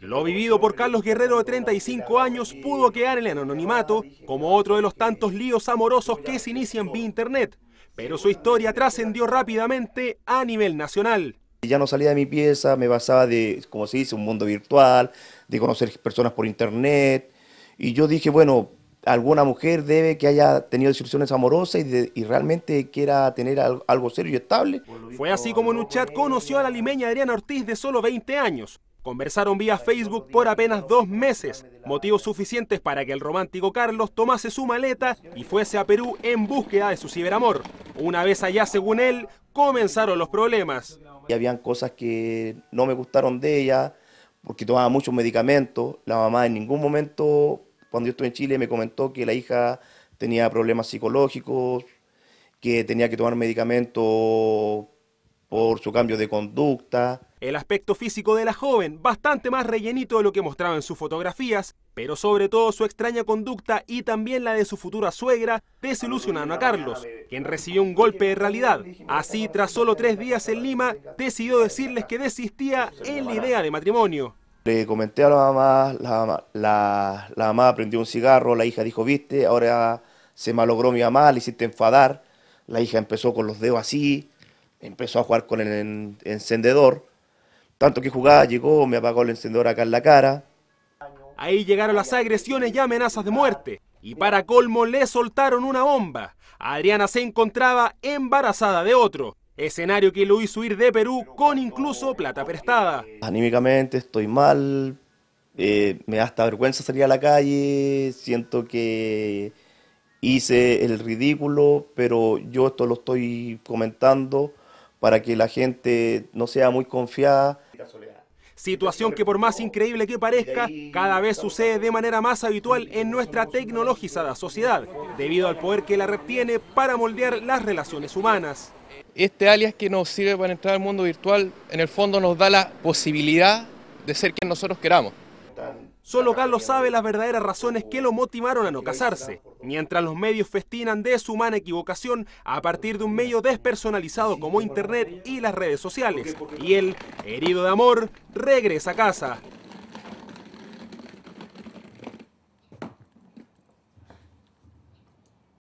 Lo vivido por Carlos Guerrero de 35 años pudo quedar en el anonimato como otro de los tantos líos amorosos que se inician vía Internet, pero su historia trascendió rápidamente a nivel nacional. Ya no salía de mi pieza, me basaba de, como se dice, un mundo virtual, de conocer personas por Internet, y yo dije, bueno, alguna mujer debe que haya tenido discusiones amorosas y, realmente quiera tener algo, serio y estable. Fue así como en un chat conoció a la limeña Adriana Ortiz de solo 20 años, conversaron vía Facebook por apenas dos meses, motivos suficientes para que el romántico Carlos tomase su maleta y fuese a Perú en búsqueda de su ciberamor. Una vez allá, según él, comenzaron los problemas. Y habían cosas que no me gustaron de ella, porque tomaba muchos medicamentos. La mamá en ningún momento, cuando yo estuve en Chile, me comentó que la hija tenía problemas psicológicos, que tenía que tomar medicamentos por su cambio de conducta. El aspecto físico de la joven, bastante más rellenito de lo que mostraba en sus fotografías, pero sobre todo su extraña conducta y también la de su futura suegra, desilusionaron a Carlos, quien recibió un golpe de realidad. Así, tras solo tres días en Lima, decidió decirles que desistía en la idea de matrimonio. Le comenté a la mamá, la, mamá prendió un cigarro, la hija dijo, viste, ahora se malogró mi mamá, le hiciste enfadar. La hija empezó con los dedos así, empezó a jugar con el encendedor. Tanto que jugaba, llegó, me apagó el encendedor acá en la cara. Ahí llegaron las agresiones y amenazas de muerte. Y para colmo le soltaron una bomba. Adriana se encontraba embarazada de otro. Escenario que lo hizo ir de Perú con incluso plata prestada. Anímicamente estoy mal, eh, me da hasta vergüenza salir a la calle, siento que hice el ridículo, pero yo esto lo estoy comentando para que la gente no sea muy confiada Situación que por más increíble que parezca, cada vez sucede de manera más habitual en nuestra tecnologizada sociedad, debido al poder que la red tiene para moldear las relaciones humanas. Este alias que nos sirve para entrar al mundo virtual, en el fondo nos da la posibilidad de ser quien nosotros queramos. Solo Carlos sabe las verdaderas razones que lo motivaron a no casarse, mientras los medios festinan de su humana equivocación a partir de un medio despersonalizado como Internet y las redes sociales. Y él, herido de amor, regresa a casa.